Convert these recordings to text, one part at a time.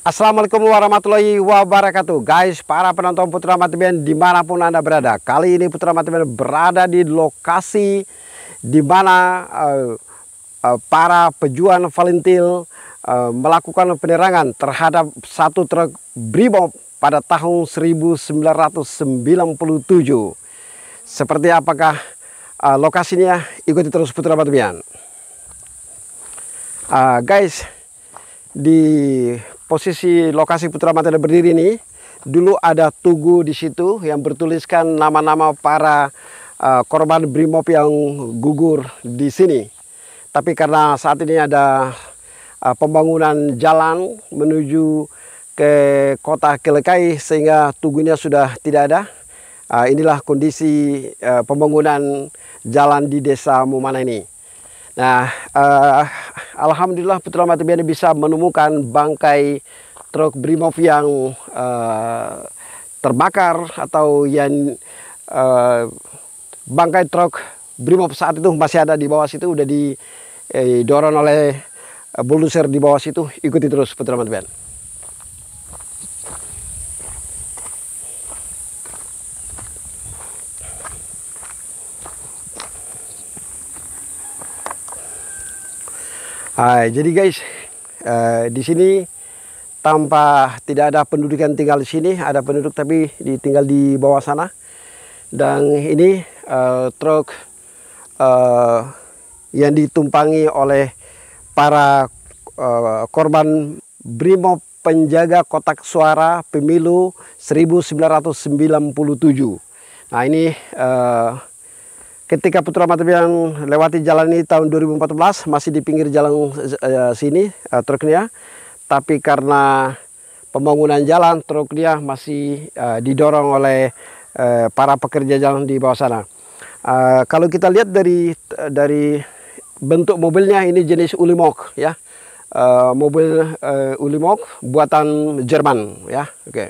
Assalamualaikum warahmatullahi wabarakatuh Guys, para penonton Putra Matiben dimanapun Anda berada Kali ini Putra Matiben berada di lokasi di mana uh, uh, para pejuang Valentil uh, melakukan penerangan terhadap satu truk Brimob pada tahun 1997 Seperti apakah uh, lokasinya? Ikuti terus Putra Matiben uh, Guys, di posisi lokasi Putra Matahari berdiri ini, dulu ada tugu di situ yang bertuliskan nama-nama para uh, korban BRIMOB yang gugur di sini. Tapi karena saat ini ada uh, pembangunan jalan menuju ke kota Kelekai sehingga tugunya sudah tidak ada. Uh, inilah kondisi uh, pembangunan jalan di desa Mumana ini. Nah, uh, alhamdulillah Putra Matabiani bisa menemukan bangkai truk Brimob yang uh, terbakar atau yang uh, bangkai truk Brimob saat itu masih ada di bawah situ udah didorong eh, oleh bulldozer di bawah situ ikuti terus Putra Matabiani. Hai, ah, jadi guys, eh, di sini tanpa tidak ada penduduk yang tinggal di sini, ada penduduk tapi ditinggal di bawah sana. Dan ini eh, truk eh, yang ditumpangi oleh para eh, korban Brimob penjaga kotak suara pemilu 1997. Nah ini eh, ketika Putra Mata yang lewati jalan ini tahun 2014 masih di pinggir jalan uh, sini uh, eh, truknya tapi karena pembangunan jalan truknya masih uh, didorong oleh uh, para pekerja jalan di bawah sana uh, kalau kita lihat dari dari bentuk mobilnya ini jenis Ulimog ya uh, mobil uh, Ulimog buatan Jerman ya oke okay.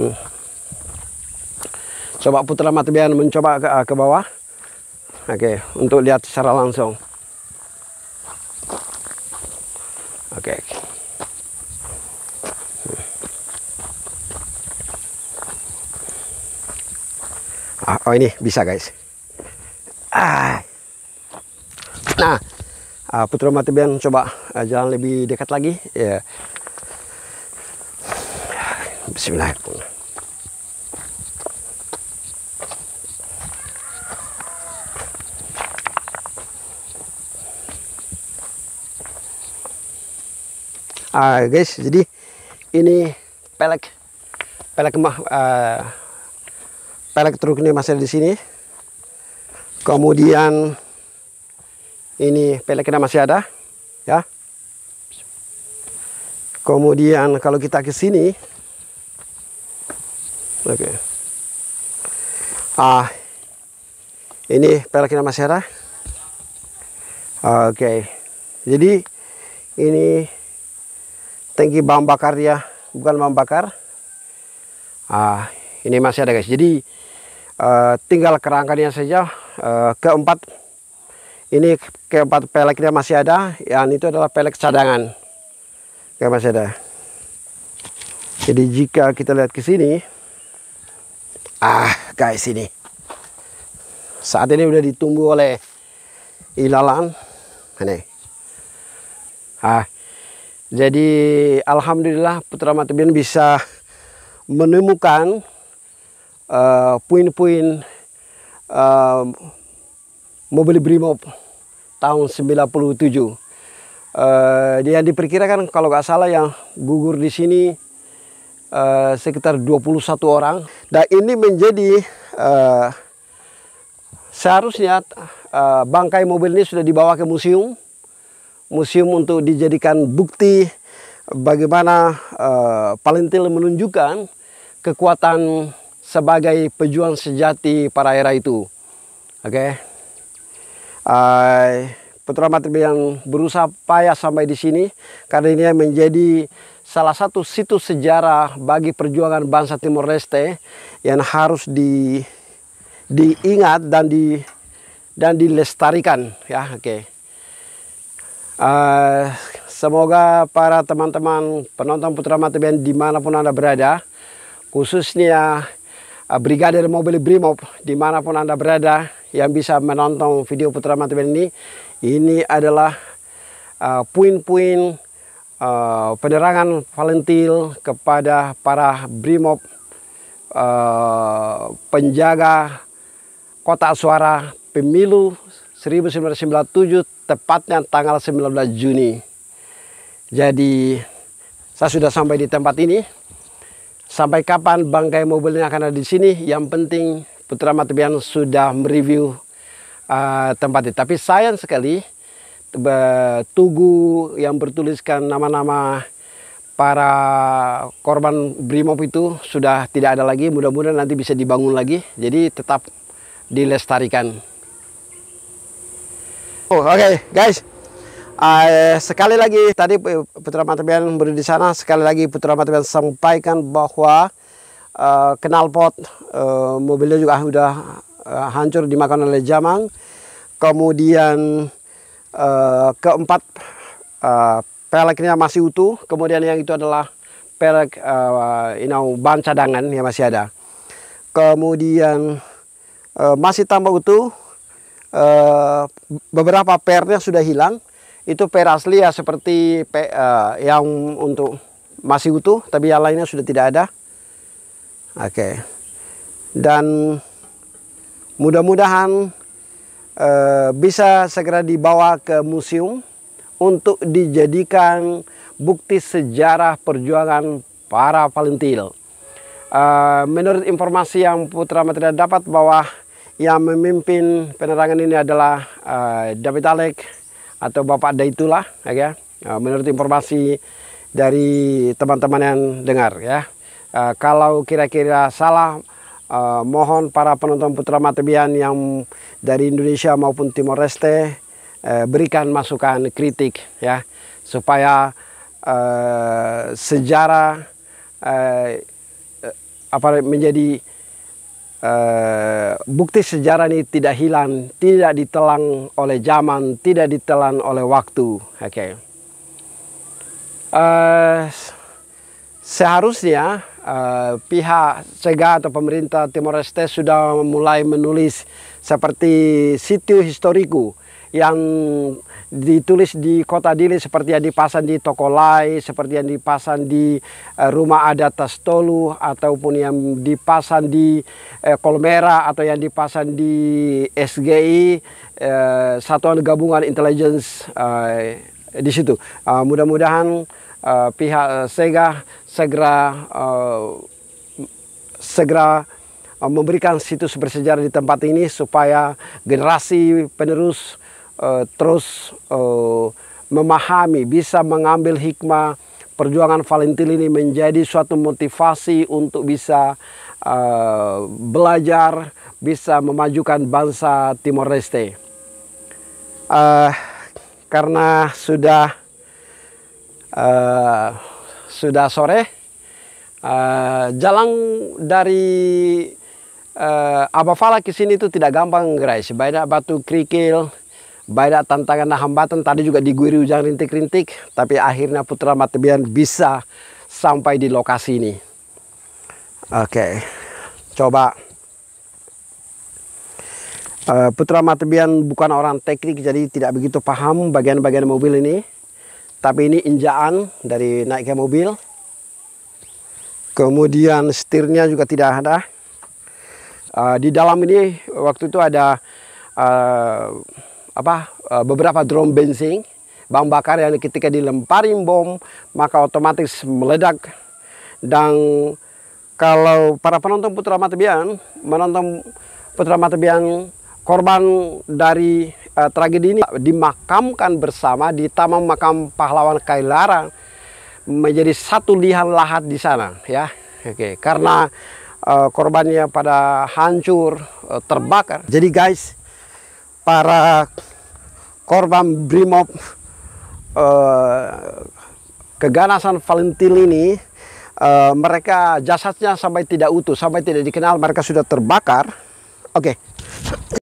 hmm. Coba putra matbian mencoba ke, ah, ke bawah. Oke, okay, untuk lihat secara langsung. Oke. Okay. Ah, oh ini bisa guys. Ah. Nah, uh, ah, Putra Matibian coba jalan lebih dekat lagi. Ya. Yeah. Bismillahirrahmanirrahim. uh, guys jadi ini pelek pelek mah uh, pelek truk ini masih di sini kemudian ini peleknya masih ada ya kemudian kalau kita ke sini oke okay. ah ini peleknya masih ada oke okay. jadi ini tangki bahan bakar dia ya. bukan bahan bakar ah ini masih ada guys jadi uh, tinggal kerangkanya saja uh, keempat ini keempat peleknya masih ada yang itu adalah pelek cadangan ya masih ada jadi jika kita lihat ke sini ah guys ini saat ini sudah ditunggu oleh ilalan ini ah jadi alhamdulillah Putra Matabian bisa menemukan eh, poin-poin uh, eh, uh, mobil Brimob tahun 97. Uh, eh, yang diperkirakan kalau nggak salah yang gugur di sini uh, sekitar 21 orang. Dan ini menjadi uh, seharusnya uh, bangkai mobil ini sudah dibawa ke museum museum untuk dijadikan bukti bagaimana uh, eh, Palentil menunjukkan kekuatan sebagai pejuang sejati para era itu. Oke. Okay. Uh, eh, Putra Matri yang berusaha payah sampai di sini karena ini menjadi salah satu situs sejarah bagi perjuangan bangsa Timor Leste yang harus di diingat dan di dan dilestarikan ya oke okay. Eh, semoga para teman-teman penonton Putra Mata Band dimanapun Anda berada, khususnya uh, Brigadir Mobil Brimob dimanapun Anda berada yang bisa menonton video Putra Mata Band ini, ini adalah eh, puin-puin uh, penerangan Valentil kepada para Brimob uh, penjaga kotak suara pemilu 1997 tepatnya tanggal 19 Juni. Jadi saya sudah sampai di tempat ini. Sampai kapan bangkai mobilnya akan ada di sini? Yang penting Putra Matibian sudah mereview uh, tempat ini. Tapi sayang sekali tugu yang bertuliskan nama-nama para korban Brimob itu sudah tidak ada lagi. Mudah-mudahan nanti bisa dibangun lagi. Jadi tetap dilestarikan. Oh, Oke okay, guys, uh, sekali lagi tadi Putra Matabian beri di sana sekali lagi Putra Matabian sampaikan bahwa uh, eh, pot uh, eh, mobilnya juga sudah uh, hancur dimakan oleh jamang. Kemudian uh, keempat uh, peleknya masih utuh. Kemudian yang itu adalah pelek uh, you ban cadangan yang masih ada. Kemudian uh, masih tambah utuh Eh, beberapa pernya sudah hilang. Itu per asli ya seperti per, uh, eh, yang untuk masih utuh, tapi yang lainnya sudah tidak ada. Oke. Okay. Dan mudah-mudahan uh, bisa segera dibawa ke museum untuk dijadikan bukti sejarah perjuangan para Palentil. Uh, menurut informasi yang Putra Material dapat bahwa yang memimpin penerangan ini adalah uh, David Alek atau Bapak Daitulah ya. Uh, menurut informasi dari teman-teman yang dengar ya. Uh, kalau kira-kira salah uh, mohon para penonton Putra Matebian yang dari Indonesia maupun Timor Leste uh, berikan masukan kritik ya supaya uh, sejarah uh, apa menjadi Eh, bukti sejarah ini tidak hilang, tidak ditelan oleh zaman, tidak ditelan oleh waktu. Oke, okay. uh, eh, seharusnya uh, pihak Sega atau pemerintah Timor Leste sudah mulai menulis seperti situ historiku yang ditulis di kota Dili seperti yang dipasang di toko lain, seperti yang dipasang di eh, rumah adat Tastolu ataupun yang dipasang di eh, Kolmera atau yang dipasang di SGI eh, Satuan Gabungan Intelligence di situ. mudah-mudahan pihak Sega segera segera memberikan situs bersejarah di tempat ini supaya generasi penerus uh, terus uh, memahami, bisa mengambil hikmah perjuangan Valentin ini menjadi suatu motivasi untuk bisa uh, belajar, bisa memajukan bangsa Timor Leste. Uh, karena sudah uh, sudah sore, uh, jalan dari uh, Abafala ke sini itu tidak gampang guys, banyak batu kerikil, banyak tantangan dan hambatan tadi juga diguiri hujan rintik-rintik tapi akhirnya Putra Matebian bisa sampai di lokasi ini oke coba eh, Putra Matebian bukan orang teknik jadi tidak begitu paham bagian-bagian mobil ini tapi ini injaan dari naiknya mobil kemudian setirnya juga tidak ada eh, di dalam ini waktu itu ada eh, apa eh, beberapa drone bensin bahan bakar yang ketika dilemparin bom maka otomatis meledak dan kalau para penonton Putra Matabian menonton Putra Matabian korban dari uh, tragedi ini dimakamkan bersama di Taman Makam Pahlawan Kailara menjadi satu lihan lahat di sana ya oke okay. karena uh, korbannya pada hancur uh, terbakar jadi guys para korban brimob eh, keganasan Valentil ini eh, mereka jasadnya sampai tidak utuh sampai tidak dikenal mereka sudah terbakar oke okay.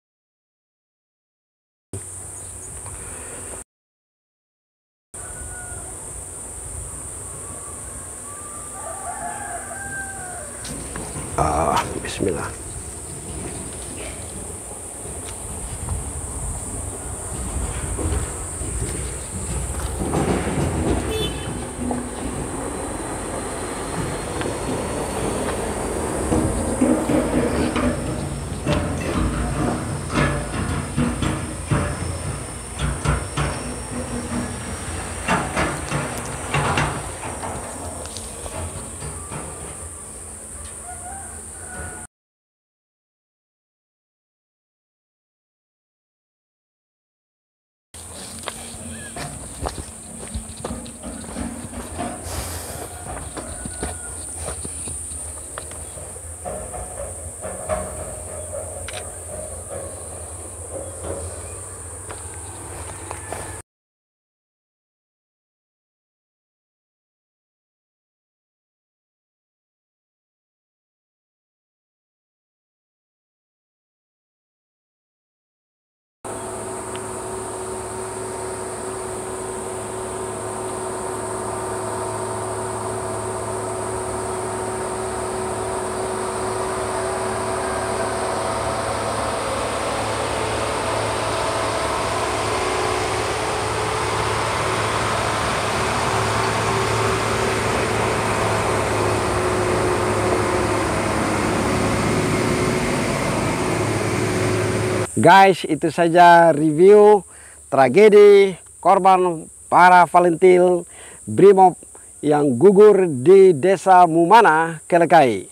Guys, itu saja review tragedi korban para Valentil Brimob yang gugur di Desa Mumana, Kelekai.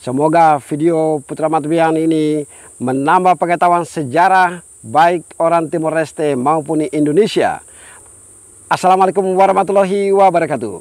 Semoga video Putra Matbian ini menambah pengetahuan sejarah baik orang Timor Leste maupun Indonesia. Assalamualaikum warahmatullahi wabarakatuh.